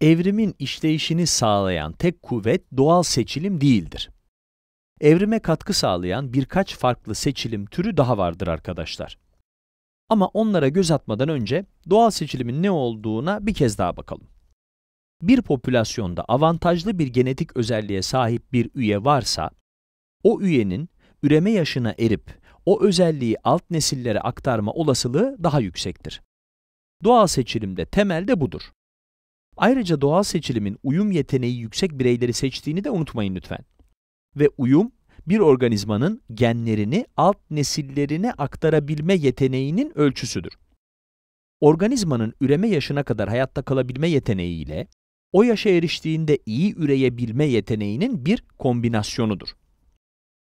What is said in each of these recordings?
evrimin işleyişini sağlayan tek kuvvet doğal seçilim değildir. Evrime katkı sağlayan birkaç farklı seçilim türü daha vardır arkadaşlar. Ama onlara göz atmadan önce doğal seçilimin ne olduğuna bir kez daha bakalım. Bir popülasyonda avantajlı bir genetik özelliğe sahip bir üye varsa, o üyenin üreme yaşına erip o özelliği alt nesillere aktarma olasılığı daha yüksektir. Doğal seçilimde temel de budur. Ayrıca doğal seçilimin uyum yeteneği yüksek bireyleri seçtiğini de unutmayın lütfen. Ve uyum bir organizmanın genlerini alt nesillerine aktarabilme yeteneğinin ölçüsüdür. Organizmanın üreme yaşına kadar hayatta kalabilme yeteneği ile o yaşa eriştiğinde iyi üreyebilme yeteneğinin bir kombinasyonudur.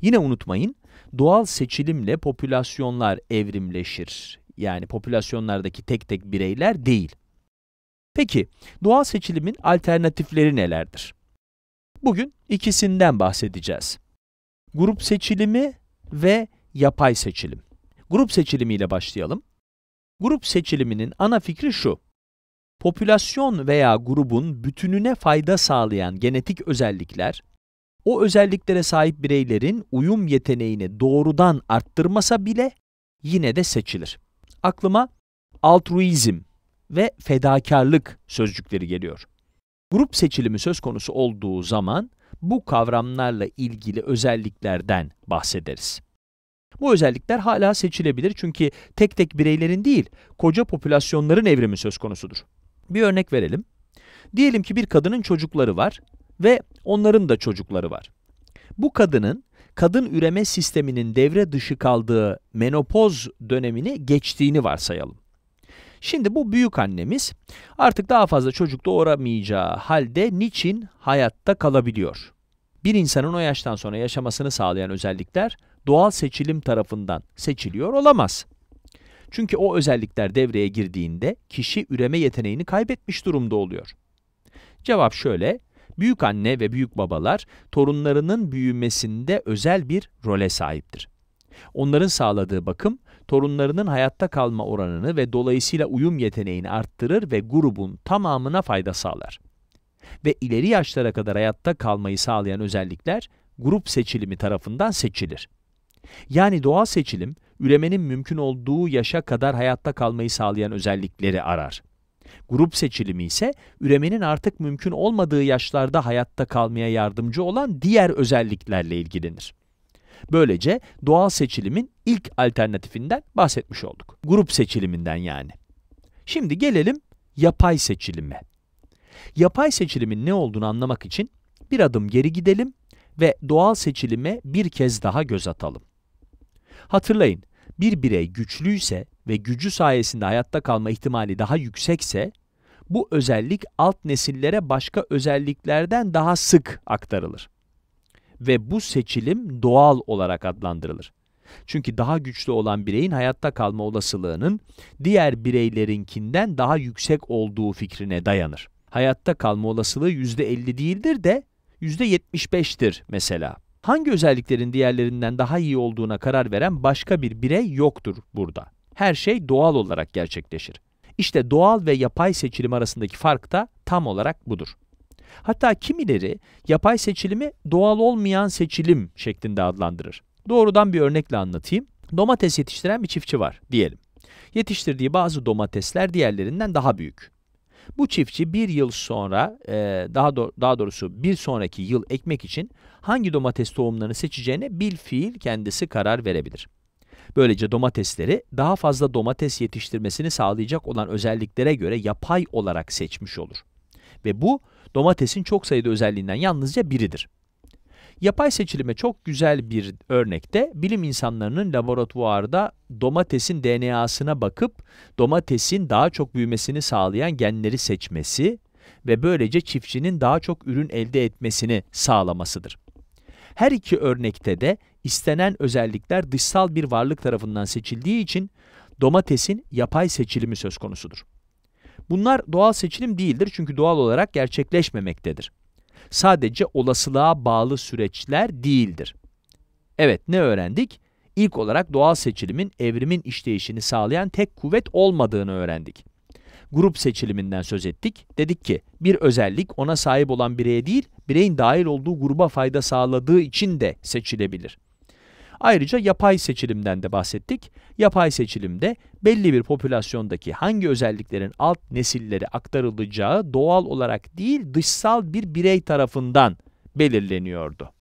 Yine unutmayın, doğal seçilimle popülasyonlar evrimleşir. Yani popülasyonlardaki tek tek bireyler değil. Peki doğal seçilimin alternatifleri nelerdir? Bugün ikisinden bahsedeceğiz. Grup seçilimi ve yapay seçilim. Grup seçilimiyle başlayalım. Grup seçiliminin ana fikri şu. Popülasyon veya grubun bütününe fayda sağlayan genetik özellikler, o özelliklere sahip bireylerin uyum yeteneğini doğrudan arttırmasa bile yine de seçilir. Aklıma altruizm ve fedakarlık sözcükleri geliyor. Grup seçilimi söz konusu olduğu zaman bu kavramlarla ilgili özelliklerden bahsederiz. Bu özellikler hala seçilebilir çünkü tek tek bireylerin değil, koca popülasyonların evrimi söz konusudur. Bir örnek verelim. Diyelim ki bir kadının çocukları var ve onların da çocukları var. Bu kadının kadın üreme sisteminin devre dışı kaldığı menopoz dönemini geçtiğini varsayalım. Şimdi bu büyük annemiz artık daha fazla çocuk doğuramayacağı halde niçin hayatta kalabiliyor? Bir insanın o yaştan sonra yaşamasını sağlayan özellikler doğal seçilim tarafından seçiliyor olamaz. Çünkü o özellikler devreye girdiğinde kişi üreme yeteneğini kaybetmiş durumda oluyor. Cevap şöyle, büyük anne ve büyük babalar torunlarının büyümesinde özel bir role sahiptir. Onların sağladığı bakım torunlarının hayatta kalma oranını ve dolayısıyla uyum yeteneğini arttırır ve grubun tamamına fayda sağlar. Ve ileri yaşlara kadar hayatta kalmayı sağlayan özellikler grup seçilimi tarafından seçilir. Yani doğal seçilim, üremenin mümkün olduğu yaşa kadar hayatta kalmayı sağlayan özellikleri arar. Grup seçilimi ise üremenin artık mümkün olmadığı yaşlarda hayatta kalmaya yardımcı olan diğer özelliklerle ilgilenir. Böylece doğal seçilimin ilk alternatifinden bahsetmiş olduk. Grup seçiliminden yani. Şimdi gelelim yapay seçilime. Yapay seçilimin ne olduğunu anlamak için bir adım geri gidelim ve doğal seçilime bir kez daha göz atalım. Hatırlayın, bir birey güçlüyse ve gücü sayesinde hayatta kalma ihtimali daha yüksekse, bu özellik alt nesillere başka özelliklerden daha sık aktarılır ve bu seçilim doğal olarak adlandırılır. Çünkü daha güçlü olan bireyin hayatta kalma olasılığının diğer bireylerinkinden daha yüksek olduğu fikrine dayanır. Hayatta kalma olasılığı %50 değildir de %75'tir mesela. Hangi özelliklerin diğerlerinden daha iyi olduğuna karar veren başka bir birey yoktur burada. Her şey doğal olarak gerçekleşir. İşte doğal ve yapay seçilim arasındaki fark da tam olarak budur. Hatta kimileri yapay seçilimi doğal olmayan seçilim şeklinde adlandırır. Doğrudan bir örnekle anlatayım. Domates yetiştiren bir çiftçi var diyelim. Yetiştirdiği bazı domatesler diğerlerinden daha büyük. Bu çiftçi bir yıl sonra, e, daha, daha doğrusu bir sonraki yıl ekmek için hangi domates tohumlarını seçeceğine bil fiil kendisi karar verebilir. Böylece domatesleri daha fazla domates yetiştirmesini sağlayacak olan özelliklere göre yapay olarak seçmiş olur ve bu domatesin çok sayıda özelliğinden yalnızca biridir. Yapay seçilime çok güzel bir örnekte bilim insanlarının laboratuvarda domatesin DNA'sına bakıp domatesin daha çok büyümesini sağlayan genleri seçmesi ve böylece çiftçinin daha çok ürün elde etmesini sağlamasıdır. Her iki örnekte de istenen özellikler dışsal bir varlık tarafından seçildiği için domatesin yapay seçilimi söz konusudur. Bunlar doğal seçilim değildir çünkü doğal olarak gerçekleşmemektedir. Sadece olasılığa bağlı süreçler değildir. Evet ne öğrendik? İlk olarak doğal seçilimin evrimin işleyişini sağlayan tek kuvvet olmadığını öğrendik. Grup seçiliminden söz ettik. Dedik ki bir özellik ona sahip olan bireye değil, bireyin dahil olduğu gruba fayda sağladığı için de seçilebilir. Ayrıca yapay seçilimden de bahsettik. Yapay seçilimde belli bir popülasyondaki hangi özelliklerin alt nesillere aktarılacağı doğal olarak değil dışsal bir birey tarafından belirleniyordu.